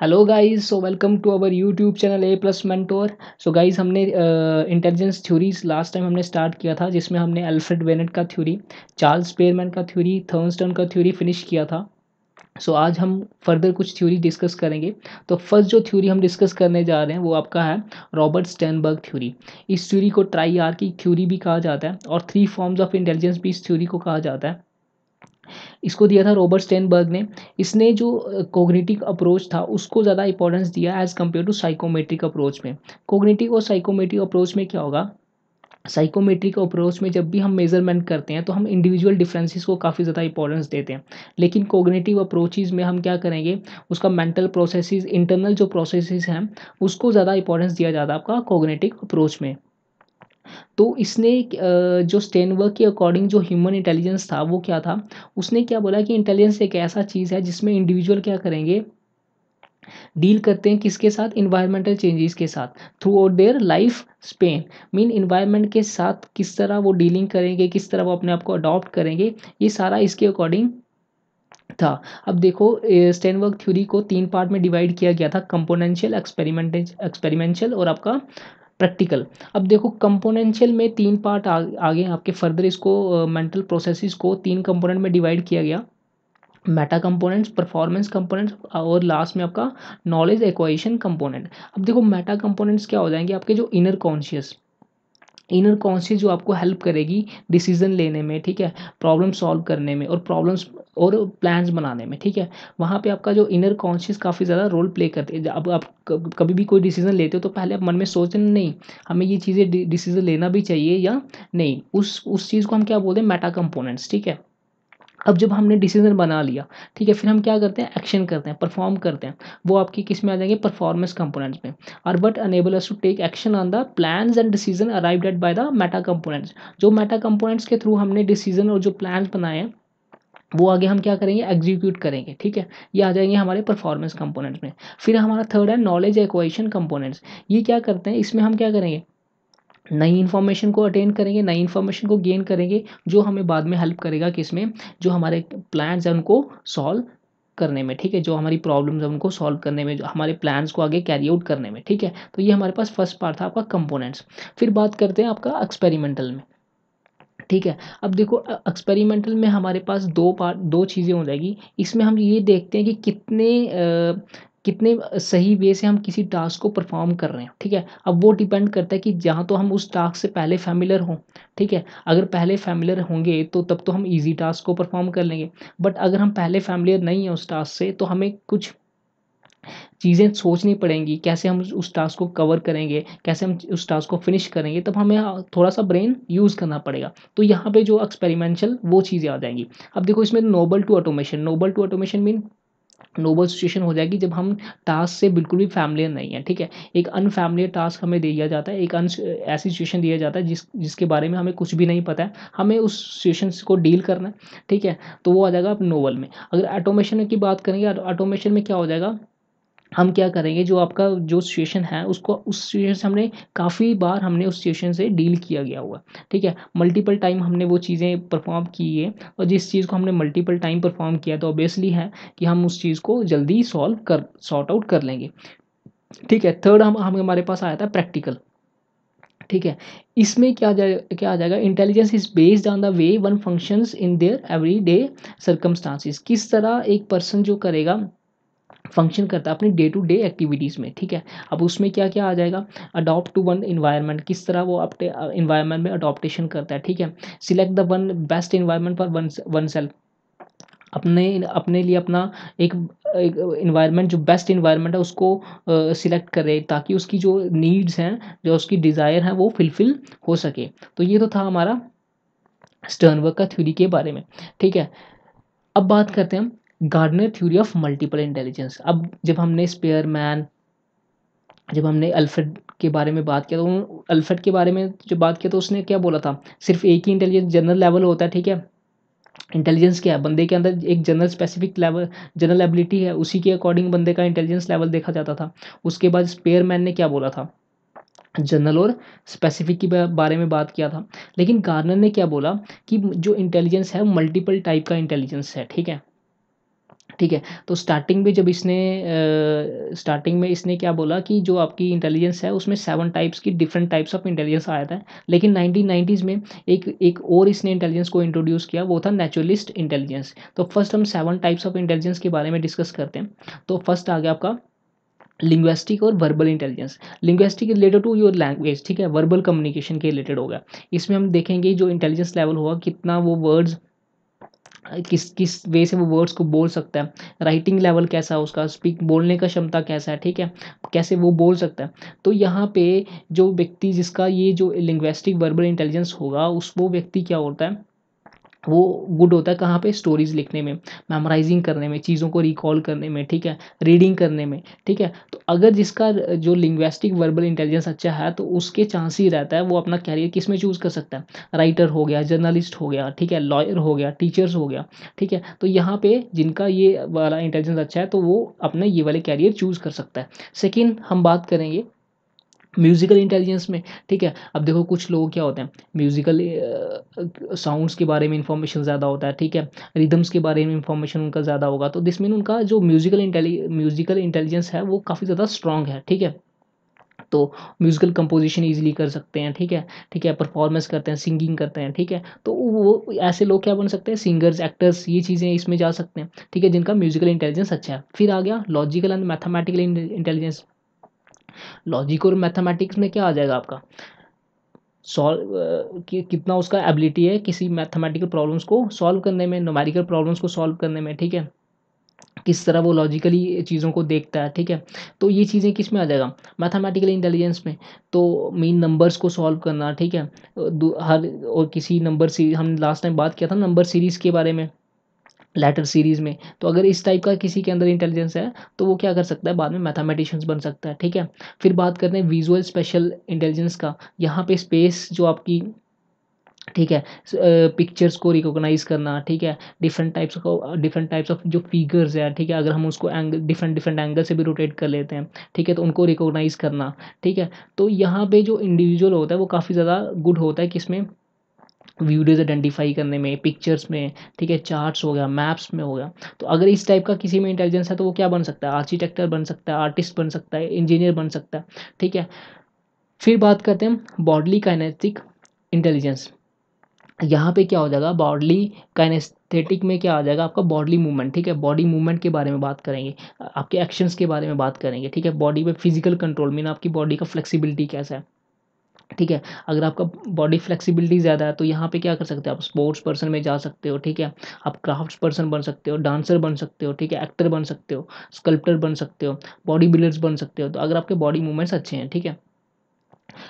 hello guys so welcome to our YouTube channel A plus mentor so guys हमने intelligence theories last time हमने start किया था जिसमें हमने अल्फ्रेड वेनेट का थ्योरी चार्ल्स पेयरमैन का थ्योरी थर्नस्टन का थ्योरी फिनिश किया था सो so, आज हम फर्दर कुछ थ्योरी डिस्कस करेंगे तो फर्स्ट जो थ्योरी हम डिस्कस करने जा रहे हैं वो आपका है रॉबर्ट स्टैनबर्ग थ्योरी इस थ्योरी को ट्राई आर की थ्योरी भी कहा जाता है और थ्री फॉर्म्स ऑफ इंटेलिजेंस भी इस थ्योरी को कहा जाता है इसको दिया था रॉबर्ट स्टेनबर्ग ने इसने जो कोग्नेटिक अप्रोच था उसको ज़्यादा इंपॉर्टेंस दिया as compare to psychometric approach में कोग्नेटिक और साइकोमेट्रिक अप्रोच में क्या होगा साइकोमेट्रिक अप्रोच में जब भी हम मेजरमेंट करते हैं तो हम इंडिविजुअल डिफरेंसेस को काफ़ी ज़्यादा इंपॉर्टेंस देते हैं लेकिन कोग्नेटिव अप्रोचेज़ में हम क्या करेंगे उसका मेंटल प्रोसेसेस इंटरनल जो प्रोसेसेस हैं उसको ज़्यादा इंपॉर्टेंस दिया जाता है आपका कोग्नेटिव अप्रोच में तो इसने जो स्टेनवर्क के अकॉर्डिंग जो ह्यूमन इंटेलिजेंस था वो क्या था उसने क्या बोला कि इंटेलिजेंस एक ऐसा चीज़ है जिसमें इंडिविजुअल क्या करेंगे डील करते हैं किसके साथ इन्वायरमेंटल चेंजेस के साथ throughout their life span mean environment के साथ किस तरह वो डीलिंग करेंगे किस तरह वो अपने आप को अडॉप्ट करेंगे ये सारा इसके अकॉर्डिंग था अब देखो स्टेनवर्क थ्योरी को तीन पार्ट में डिवाइड किया गया था कंपोनेंशियल एक्सपेरिमेंट एक्सपेरिमेंशियल और आपका प्रैक्टिकल अब देखो कंपोनेंशियल में तीन पार्ट आ, आ गए आपके फर्दर इसको मेंटल uh, प्रोसेसेस को तीन कंपोनेंट में डिवाइड किया गया मेटा कंपोनेंट्स परफॉर्मेंस कंपोनेंट्स और लास्ट में आपका नॉलेज एक्वाइशन कंपोनेंट अब देखो मेटा कंपोनेंट्स क्या हो जाएंगे आपके जो इनर कॉन्शियस इनर कॉन्शियस जो आपको हेल्प करेगी डिसीजन लेने में ठीक है प्रॉब्लम सॉल्व करने में और प्रॉब्लम्स और प्लान्स बनाने में ठीक है वहाँ पे आपका जो इनर कॉन्शियस काफ़ी ज़्यादा रोल प्ले करते हैं अब आप कभी भी कोई डिसीजन लेते हो तो पहले आप मन में सोचते नहीं हमें ये चीज़ें डिसीजन लेना भी चाहिए या नहीं उस उस चीज़ को हम क्या बोलते हैं मेटा कंपोनेंट्स ठीक है अब जब हमने डिसीज़न बना लिया ठीक है फिर हम क्या करते हैं एक्शन करते हैं परफॉर्म करते हैं वो आपकी किस में आ जाएंगे परफॉर्मेंस कंपोनेंट्स में और but enable us to take action on the plans and decision arrive at by the meta components जो मेटा कंपोनेंट्स के थ्रू हमने डिसीजन और जो प्लान्स बनाए हैं वो आगे हम क्या करेंगे एग्जीक्यूट करेंगे ठीक है ये आ जाएंगे हमारे परफॉर्मेंस कंपोनेंट्स में फिर हमारा थर्ड है नॉलेज एक्वाइशन कंपोनेंट्स ये क्या करते हैं इसमें हम क्या करेंगे नई इन्फॉर्मेशन को अटेन करेंगे नई इन्फॉर्मेशन को गेन करेंगे जो हमें बाद में हेल्प करेगा कि इसमें जो हमारे प्लान्स हैं उनको सॉल्व करने में ठीक है जो हमारी प्रॉब्लम्स हैं उनको सॉल्व करने में जो हमारे प्लान्स को आगे कैरी आउट करने में ठीक है तो ये हमारे पास फर्स्ट पार्ट था आपका कंपोनेंट्स फिर बात करते हैं आपका एक्सपेरिमेंटल में ठीक है अब देखो एक्सपेरिमेंटल में हमारे पास दो पार्ट दो चीज़ें हो जाएगी इसमें हम ये देखते हैं कि कितने कितने सही वे से हम किसी टास्क को परफॉर्म कर रहे हैं ठीक है अब वो डिपेंड करता है कि जहाँ तो हम उस टास्क से पहले फैमिलर हों ठीक है अगर पहले फैमिलर होंगे तो तब तो हम इजी टास्क को परफॉर्म कर लेंगे बट अगर हम पहले फैमिलर नहीं हैं उस टास्क से तो हमें कुछ चीज़ें सोचनी पड़ेंगी कैसे हम उस टास्क को कवर करेंगे कैसे हम उस टास्क को फिनिश करेंगे तब हमें थोड़ा सा ब्रेन यूज़ करना पड़ेगा तो यहाँ पे जो एक्सपेरिमेंटल वो चीज़ें आ जाएंगी अब देखो इसमें novel to automation novel to automation mean novel situation हो जाएगी जब हम टास्क से बिल्कुल भी फैमिलियर नहीं है ठीक है एक अनफैमिलियर टास्क हमें दिया जाता है एक अन ऐसी सिचुएशन दिया जाता है जिस जिसके बारे में हमें कुछ भी नहीं पता है हमें उस सिचुएशन को डील करना है ठीक है तो वो आ जाएगा आप नोबल में अगर ऑटोमेशन की बात करेंगे ऑटोमेशन में क्या हो जाएगा हम क्या करेंगे जो आपका जो सिचुएशन है उसको उस सिचुएशन से हमने काफ़ी बार हमने उस सिचुएशन से डील किया गया हुआ ठीक है मल्टीपल टाइम हमने वो चीज़ें परफॉर्म की है और जिस चीज़ को हमने मल्टीपल टाइम परफॉर्म किया तो ऑब्वियसली है कि हम उस चीज़ को जल्दी सॉल्व कर सॉर्ट आउट कर लेंगे ठीक है थर्ड हम हम हमारे पास आया था प्रैक्टिकल ठीक है इसमें क्या जाए क्या आ जाएगा intelligence is based on the way one functions in their everyday circumstances किस तरह एक पर्सन जो करेगा फंक्शन करता है अपनी डे टू डे एक्टिविटीज़ में ठीक है अब उसमें क्या क्या आ जाएगा अडॉप्ट टू वन इन्वायरमेंट किस तरह वो अपने इन्वायरमेंट में अडॉप्टेशन करता है ठीक है select the one best environment for one oneself अपने अपने लिए अपना एक इन्वायरमेंट जो बेस्ट इन्वायरमेंट है उसको सिलेक्ट करे ताकि उसकी जो नीड्स हैं जो उसकी डिज़ायर हैं वो फुलफिल हो सके तो ये तो था हमारा स्टर्नवर्क का थ्योरी के बारे में ठीक है अब बात करते हैं हम Gardner theory of multiple intelligence अब जब हमने स्पेयर मैन जब हमने अल्फ्रेड के बारे में बात किया तो अल्फ्रेड के बारे में जो बात किया तो उसने क्या बोला था सिर्फ एक ही इंटेलिजेंस जनरल लेवल होता है ठीक है इंटेलिजेंस क्या है बंदे के अंदर एक general specific level general ability है उसी के अकॉर्डिंग बंदे का इंटेलिजेंस लेवल देखा जाता था उसके बाद स्पेयर मैन ने क्या बोला था जनरल और स्पेसिफिक के बारे में बात किया था लेकिन गार्नर ने क्या बोला कि जो इंटेलिजेंस है मल्टीपल टाइप का इंटेलिजेंस है ठीक है ठीक है तो स्टार्टिंग में जब इसने स्टार्टिंग में इसने क्या बोला कि जो आपकी इंटेलिजेंस है उसमें सेवन टाइप्स की डिफरेंट टाइप्स ऑफ इंटेलिजेंस आया था लेकिन नाइनटीन नाइन्टीज़ में एक एक और इसने इंटेलिजेंस को इंट्रोड्यूस किया वो था नेचुरलिस्ट इंटेलिजेंस तो फर्स्ट हम सेवन टाइप्स ऑफ इंटेलिजेंस के बारे में डिस्कस करते हैं तो फर्स्ट आ गया आपका लिंग्वेस्टिक और verbal intelligence linguistic related to your language ठीक है वर्बल कम्युनिकेशन के रिलेटेड होगा इसमें हम देखेंगे जो इंटेलिजेंस लेवल होगा कितना वो वर्ड्स किस किस वे से वो वर्ड्स को बोल सकता है राइटिंग लेवल कैसा है उसका स्पीक बोलने का क्षमता कैसा है ठीक है कैसे वो बोल सकता है तो यहाँ पे जो व्यक्ति जिसका ये जो लिंग्वेस्टिक वर्बल इंटेलिजेंस होगा उस वो व्यक्ति क्या होता है वो गुड होता है कहाँ पे स्टोरीज़ लिखने में मेमोराइजिंग करने में चीज़ों को रिकॉल करने में ठीक है रीडिंग करने में ठीक है तो अगर जिसका जो लिंग्वेस्टिक वर्बल इंटेलिजेंस अच्छा है तो उसके चांस ही रहता है वो अपना कैरियर किस में चूज़ कर सकता है राइटर हो गया जर्नलिस्ट हो गया ठीक है लॉयर हो गया टीचर्स हो गया ठीक है तो यहाँ पर जिनका ये वाला इंटेलिजेंस अच्छा है तो वो अपना ये वाले कैरियर चूज़ कर सकता है सेकेंड हम बात करेंगे म्यूज़िकल इंटेलिजेंस में ठीक है अब देखो कुछ लोग क्या होते हैं म्यूज़िकल साउंड्स के बारे में इंफॉर्मेशन ज़्यादा होता है ठीक है रिदम्स के बारे में इंफॉर्मेशन उनका ज़्यादा होगा तो दिस मीन उनका जो म्यूज़िकल इंटेलि म्यूज़िकल इंटेलिजेंस है वो काफ़ी ज़्यादा स्ट्रॉन्ग है ठीक है तो म्यूज़िकल कंपोजिशन ईजिली कर सकते हैं ठीक है ठीक है परफॉर्मेंस करते हैं सिंगिंग करते हैं ठीक है तो वो ऐसे लोग क्या बन सकते हैं सिंगर्स एक्टर्स ये चीज़ें इसमें जा सकते हैं ठीक है जिनका म्यूज़िकल इंटेलिजेंस अच्छा है फिर आ गया logical and mathematical intelligence logic और मैथमेटिक्स में क्या आ जाएगा आपका सॉल्व कि कितना उसका एबिलिटी है किसी मैथमेटिकल प्रॉब्लम्स को सॉल्व करने में नोमेरिकल प्रॉब्लम्स को सॉल्व करने में ठीक है किस तरह वो लॉजिकली चीज़ों को देखता है ठीक है तो ये चीज़ें किस में आ जाएगा मैथमेटिकल इंटेलिजेंस में तो मेन नंबर्स को सॉल्व करना ठीक है हर और किसी नंबर सीरीज हम लास्ट टाइम बात किया था नंबर सीरीज़ के बारे में लेटर सीरीज़ में तो अगर इस टाइप का किसी के अंदर इंटेलिजेंस है तो वो क्या कर सकता है बाद में मैथमेटिशियंस बन सकता है ठीक है फिर बात करते हैं विजुअल स्पेशल इंटेलिजेंस का यहाँ पे स्पेस जो आपकी ठीक है पिक्चर्स को रिकॉग्नाइज करना ठीक है डिफरेंट टाइप्स को डिफरेंट टाइप्स ऑफ जो फिगर्स है ठीक है अगर हम उसको एंगल डिफरेंट डिफरेंट एंगल से भी रोटेट कर लेते हैं ठीक है तो उनको रिकॉग्नाइज करना ठीक है तो यहाँ पे जो इंडिविजुअल होता है वो काफ़ी ज़्यादा गुड होता है किसमें वीडियोज़ आइडेंटिफाई करने में पिक्चर्स में ठीक है चार्ट्स हो गया मैप्स में हो गया तो अगर इस टाइप का किसी में इंटेलिजेंस है तो वो क्या बन सकता है आर्किटेक्टर बन सकता है आर्टिस्ट बन सकता है इंजीनियर बन सकता है ठीक है फिर बात करते हैं बॉडली काइनेटिक इंटेलिजेंस यहाँ पे क्या हो जाएगा बॉडली काइनेस्थेटिक में क्या आ जाएगा आपका बॉडली मूवमेंट ठीक है बॉडी मूवमेंट के बारे में बात करेंगे आपके एक्शंस के बारे में बात करेंगे ठीक है बॉडी पे फिजिकल कंट्रोल मीन आपकी बॉडी का फ्लेक्सिबिलिटी कैसा है ठीक है अगर आपका बॉडी फ्लेक्सिबिलिटी ज़्यादा है तो यहाँ पे क्या कर सकते हो आप स्पोर्ट्स पर्सन में जा सकते हो ठीक है आप क्राफ्ट्स पर्सन बन सकते हो डांसर बन सकते हो ठीक है एक्टर बन सकते हो स्कल्प्टर बन सकते हो बॉडी बिल्डर्स बन सकते हो तो अगर आपके बॉडी मूवमेंट्स अच्छे हैं ठीक है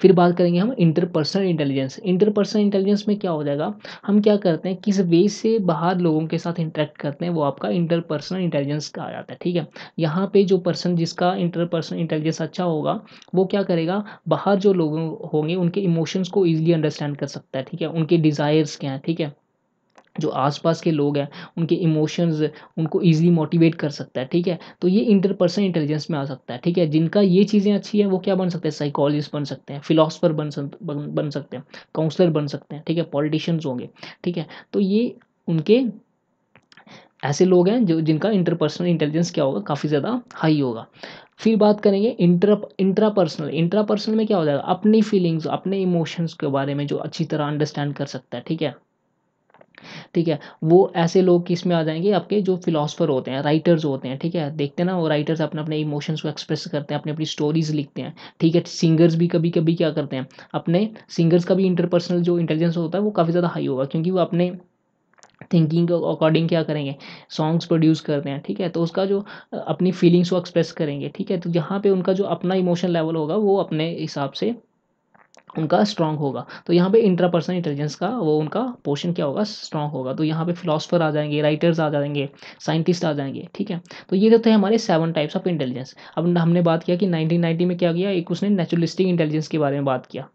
फिर बात करेंगे हम इंटरपर्सनल इंटेलिजेंस इंटरपर्सनल इंटेलिजेंस में क्या हो जाएगा हम क्या करते हैं किस वे से बाहर लोगों के साथ इंटरेक्ट करते हैं वो आपका इंटरपर्सनल इंटेलिजेंस का आ जाता है ठीक है यहाँ पे जो पर्सन जिसका इंटरपर्सनल इंटेलिजेंस अच्छा होगा वो क्या करेगा बाहर जो लोग होंगे उनके इमोशंस को ईजिली अंडरस्टैंड कर सकता है ठीक है उनके डिज़ायर्स क्या हैं ठीक है जो आसपास के लोग हैं उनके इमोशंस उनको ईज़िली मोटिवेट कर सकता है ठीक है तो ये इंटरपर्सनल इंटेलिजेंस में आ सकता है ठीक है जिनका ये चीज़ें अच्छी है वो क्या बन सकते हैं साइकोलॉजिस्ट बन सकते हैं फिलोसफर बन बन सकते हैं काउंसलर बन सकते हैं ठीक है पॉलिटिशियंस होंगे ठीक है तो ये उनके ऐसे लोग हैं जो जिनका इंटरपर्सनल इंटेलिजेंस क्या होगा काफ़ी ज़्यादा हाई होगा फिर बात करेंगे इंटर इंट्रापर्सनल इंट्रापर्सनल में क्या हो जाएगा अपनी फीलिंग्स अपने इमोशंस के बारे में जो अच्छी तरह अंडरस्टैंड कर सकता है ठीक है ठीक है वो ऐसे लोग किस में आ जाएंगे आपके जो फिलोसफर होते हैं राइटर्स होते हैं ठीक है देखते हैं ना वो राइटर्स अपने अपने इमोशंस को एक्सप्रेस करते हैं अपनी अपनी स्टोरीज लिखते हैं ठीक है सिंगर्स भी कभी कभी क्या करते हैं अपने सिंगर्स का भी इंटरपर्सनल जो इंटेलिजेंस होता है वो काफ़ी ज़्यादा हाई होगा क्योंकि वो अपने थिंकिंग के अकॉर्डिंग क्या करेंगे सॉन्ग्स प्रोड्यूस करते हैं ठीक है तो उसका जो अपनी फीलिंग्स को एक्सप्रेस करेंगे ठीक है तो जहाँ पे उनका जो अपना इमोशन लेवल होगा वो अपने हिसाब से उनका स्ट्रांग होगा तो यहाँ पे इंट्रापर्सनल इंटेलिजेंस का वो उनका पोर्शन क्या होगा स्ट्रांग होगा तो यहाँ पे फिलोसफर आ जाएंगे राइटर्स आ जाएंगे साइंटिस्ट आ जाएंगे ठीक है तो ये तो थे हमारे सेवन टाइप्स ऑफ इंटेलिजेंस अब हमने बात किया कि 1990 में क्या किया एक उसने नेचुरलिस्टिक इंटेलिजेंस के बारे में बात किया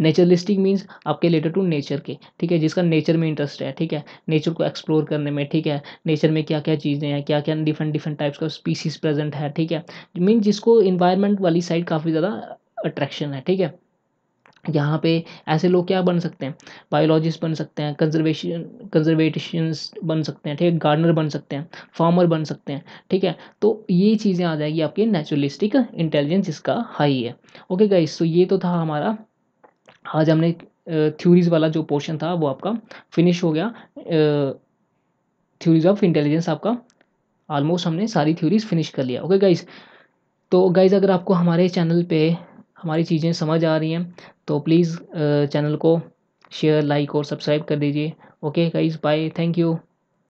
नेचुरलिस्टिक मीन्स आपके रिलेटेड टू नेचर के ठीक है जिसका नेचर में इंटरेस्ट है ठीक है नेचर को एक्सप्लोर करने में ठीक है नेचर में क्या क्या चीज़ें हैं क्या क्या डिफरेंट डिफरेंट टाइप्स का स्पीसीज प्रेजेंट है ठीक है मीन जिसको इन्वायरमेंट वाली साइड काफ़ी ज़्यादा अट्रैक्शन है ठीक है यहाँ पे ऐसे लोग क्या बन सकते हैं बायोलॉजिस्ट बन सकते हैं कंजर्वेशन कंजर्वेटिशंस बन सकते हैं ठीक है गार्डनर बन सकते हैं फार्मर बन सकते हैं ठीक है तो ये चीज़ें आ जाएगी आपकी नेचुरलिस्टिक इंटेलिजेंस इसका हाई है ओके गाइस तो ये तो था हमारा आज हमने थ्योरीज वाला जो पोर्शन था वो आपका फिनिश हो गया थ्योरीज ऑफ इंटेलिजेंस आपका ऑलमोस्ट हमने सारी थ्योरीज फिनिश कर लिया ओके गाइज़ तो गाइज़ अगर आपको हमारे चैनल पर हमारी चीज़ें समझ आ रही हैं तो प्लीज़ चैनल को शेयर लाइक और सब्सक्राइब कर दीजिए okay guys bye thank you